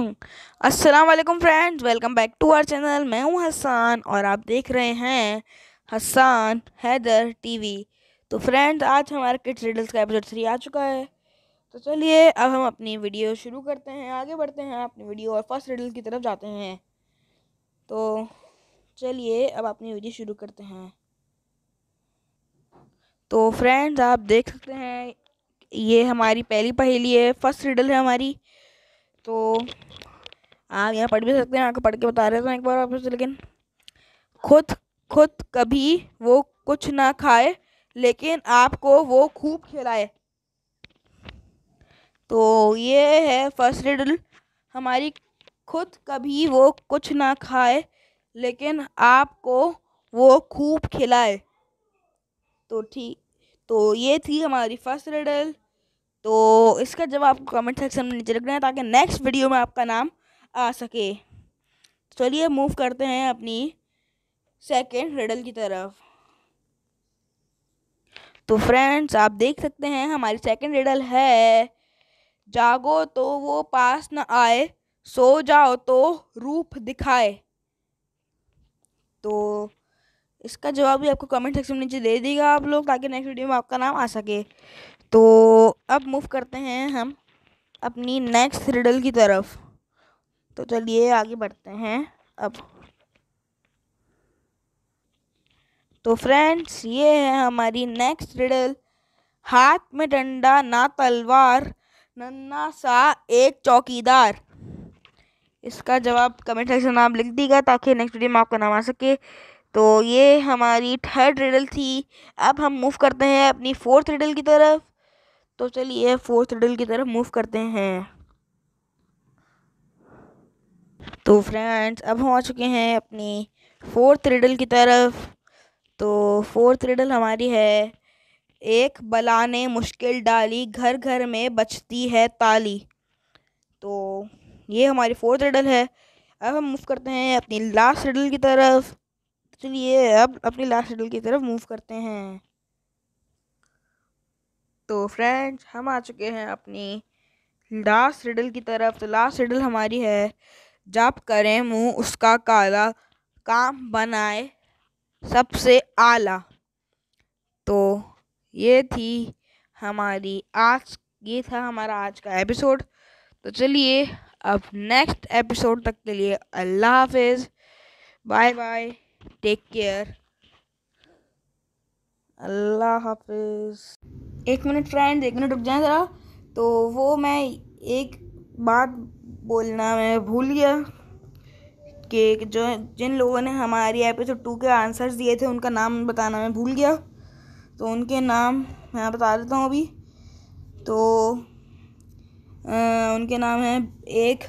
हूँ अस्सलाम वालेकुम friends welcome back to our channel मैं हूँ हसन और आप देख रहे हैं हसन हैदर टीवी तो फ्रेंड्स आज हमारा किड्स रिडल्स का एपिसोड थ्री आ चुका है तो चलिए अब हम अपनी वीडियो शुरू करते हैं आगे बढ़ते हैं अपनी वीडियो और फर्स्ट रिडल की तरफ जाते हैं तो चलिए अब अपनी वीडियो शुरू करते हैं तो फ्रेंड्स आप देख सकते हैं ये हमारी पहली पहेली है फर्स्ट रिडल है हमारी तो आप यहाँ पढ़ भी सकते हैं आपको पढ़ के बता रहे थे तो एक बार आप लेकिन खुद खुद कभी वो कुछ ना खाए लेकिन आपको वो खूब खिलाए तो ये है फर्स्ट रिडल हमारी खुद कभी वो कुछ ना खाए लेकिन आपको वो खूब खिलाए तो ठीक तो ये थी हमारी फर्स्ट रिडल तो इसका जवाब आपको कमेंट सेक्शन में नीचे रखना है ताकि नेक्स्ट वीडियो में आपका नाम आ सके चलिए मूव करते हैं अपनी सेकेंड रिडल की तरफ तो फ्रेंड्स आप देख सकते हैं हमारी सेकेंड रिडल है जागो तो वो पास न आए सो जाओ तो रूप दिखाए तो इसका जवाब भी आपको कमेंट सेक्शन में नीचे दे दीजिएगा आप लोग ताकि नेक्स्ट वीडियो में आपका नाम आ सके तो अब मूव करते हैं हम अपनी नेक्स्ट रिडल की तरफ तो चलिए आगे बढ़ते हैं अब तो फ्रेंड्स ये है हमारी नेक्स्ट रिडल हाथ में डंडा ना तलवार नन्ना सा एक चौकीदार इसका जवाब कमेंट सेक्शन में आप लिख दीजिएगा ताकि नेक्स्ट वीडियो में आपका नाम आ सके तो ये हमारी थर्ड रिडल थी अब हम मूव करते हैं अपनी फोर्थ रिडल की तरफ तो चलिए फोर्थ रिडल की तरफ मूव करते हैं तो फ्रेंड्स अब हम आ चुके हैं अपनी फोर्थ रिडल की तरफ तो फोर्थ रिडल हमारी है एक बला ने मुश्किल डाली घर घर में बचती है ताली तो ये हमारी फोर्थ रिडल है अब हम मूव करते हैं अपनी लास्ट रिडल की तरफ चलिए अब अपनी लास्ट रिडल की तरफ मूव करते हैं तो फ्रेंड्स हम आ चुके हैं अपनी लास्ट रिडल की तरफ तो लास्ट रिडल हमारी है जब करें मुंह उसका काला काम बनाए सबसे आला तो ये थी हमारी आज ये था हमारा आज का एपिसोड तो चलिए अब नेक्स्ट एपिसोड तक के लिए अल्लाह हाफिज़ बाय बाय टेक केयर अल्लाह हाफिज़ एक मिनट फ्रेंड एक मिनट रुक जाए ज़रा तो वो मैं एक बात बोलना मैं भूल गया कि जो जिन लोगों ने हमारी एपिसोड टू के आंसर्स दिए थे उनका नाम बताना मैं भूल गया तो उनके नाम मैं बता देता हूँ अभी तो आ, उनके नाम है एक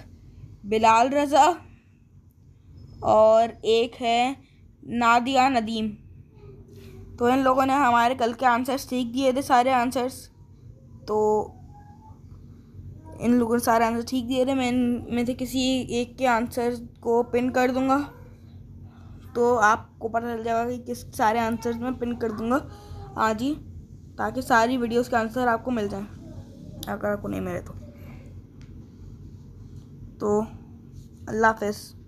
बिलाल रज़ा और एक है नादिया नदीम तो इन लोगों ने हमारे कल के आंसर्स ठीक दिए थे सारे आंसर्स तो इन लोगों ने सारे आंसर ठीक दिए थे मैं में से किसी एक के आंसर को पिन कर दूंगा तो आपको पता चल जाएगा कि किस सारे आंसर्स मैं पिन कर दूंगा आज हाँ ही ताकि सारी वीडियोस के आंसर आपको मिल जाएं अगर आपको नहीं मिले तो तो अल्लाह हाफ